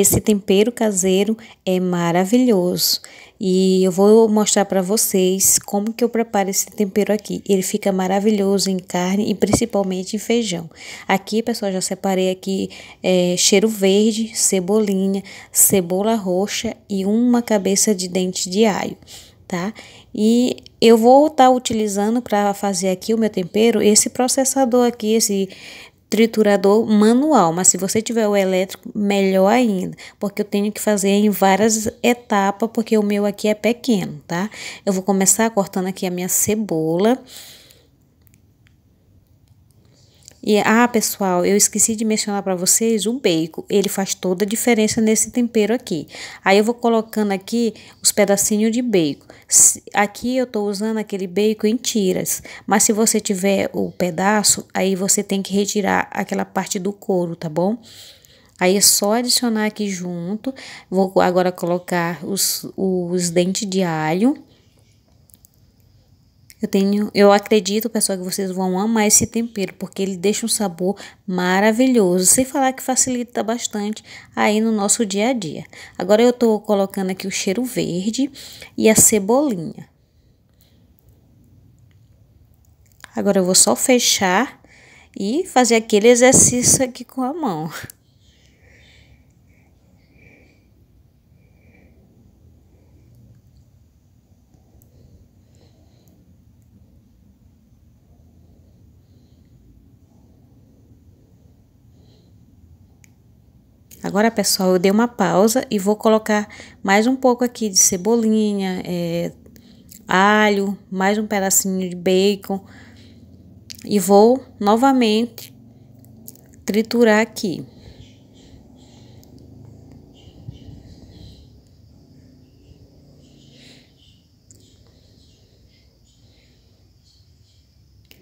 Esse tempero caseiro é maravilhoso e eu vou mostrar para vocês como que eu preparo esse tempero aqui. Ele fica maravilhoso em carne e principalmente em feijão. Aqui, pessoal, já separei aqui é, cheiro verde, cebolinha, cebola roxa e uma cabeça de dente de alho, tá? E eu vou estar tá utilizando para fazer aqui o meu tempero esse processador aqui, esse triturador manual, mas se você tiver o elétrico, melhor ainda, porque eu tenho que fazer em várias etapas, porque o meu aqui é pequeno, tá? Eu vou começar cortando aqui a minha cebola. E ah, pessoal, eu esqueci de mencionar para vocês o bacon. Ele faz toda a diferença nesse tempero aqui. Aí eu vou colocando aqui os pedacinhos de bacon. Aqui eu tô usando aquele bacon em tiras, mas se você tiver o pedaço, aí você tem que retirar aquela parte do couro, tá bom? Aí é só adicionar aqui junto. Vou agora colocar os, os dentes de alho. Eu tenho, eu acredito, pessoal, que vocês vão amar esse tempero, porque ele deixa um sabor maravilhoso, sem falar que facilita bastante aí no nosso dia a dia. Agora eu tô colocando aqui o cheiro verde e a cebolinha. Agora eu vou só fechar e fazer aquele exercício aqui com a mão. Agora, pessoal, eu dei uma pausa e vou colocar mais um pouco aqui de cebolinha, é, alho, mais um pedacinho de bacon. E vou novamente triturar aqui.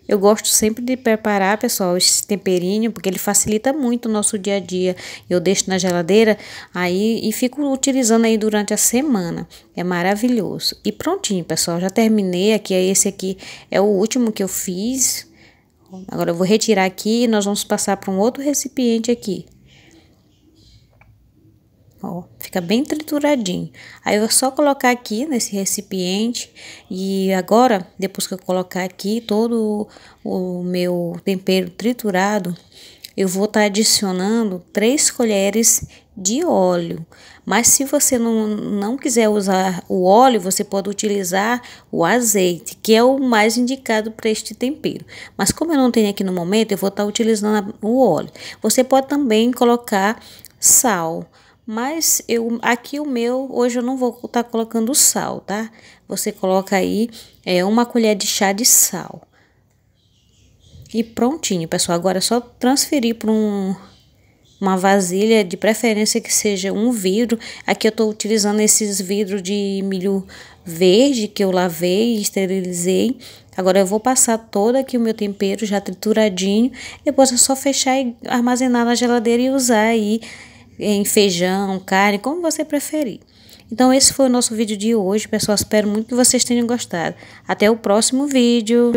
Eu gosto sempre de preparar, pessoal, esse temperinho, porque ele facilita muito o nosso dia a dia. Eu deixo na geladeira aí e fico utilizando aí durante a semana. É maravilhoso. E prontinho, pessoal, já terminei aqui. É esse aqui é o último que eu fiz. Agora eu vou retirar aqui e nós vamos passar para um outro recipiente aqui. Ó bem trituradinho. Aí eu só colocar aqui nesse recipiente e agora, depois que eu colocar aqui todo o meu tempero triturado, eu vou estar tá adicionando três colheres de óleo. Mas se você não, não quiser usar o óleo, você pode utilizar o azeite, que é o mais indicado para este tempero. Mas como eu não tenho aqui no momento, eu vou estar tá utilizando o óleo. Você pode também colocar sal. Mas eu aqui o meu, hoje eu não vou estar tá colocando sal, tá? Você coloca aí é, uma colher de chá de sal. E prontinho, pessoal. Agora é só transferir para um, uma vasilha, de preferência que seja um vidro. Aqui eu estou utilizando esses vidros de milho verde que eu lavei e esterilizei. Agora eu vou passar todo aqui o meu tempero já trituradinho. Depois é só fechar e armazenar na geladeira e usar aí em feijão, carne, como você preferir. Então esse foi o nosso vídeo de hoje, pessoal. Espero muito que vocês tenham gostado. Até o próximo vídeo.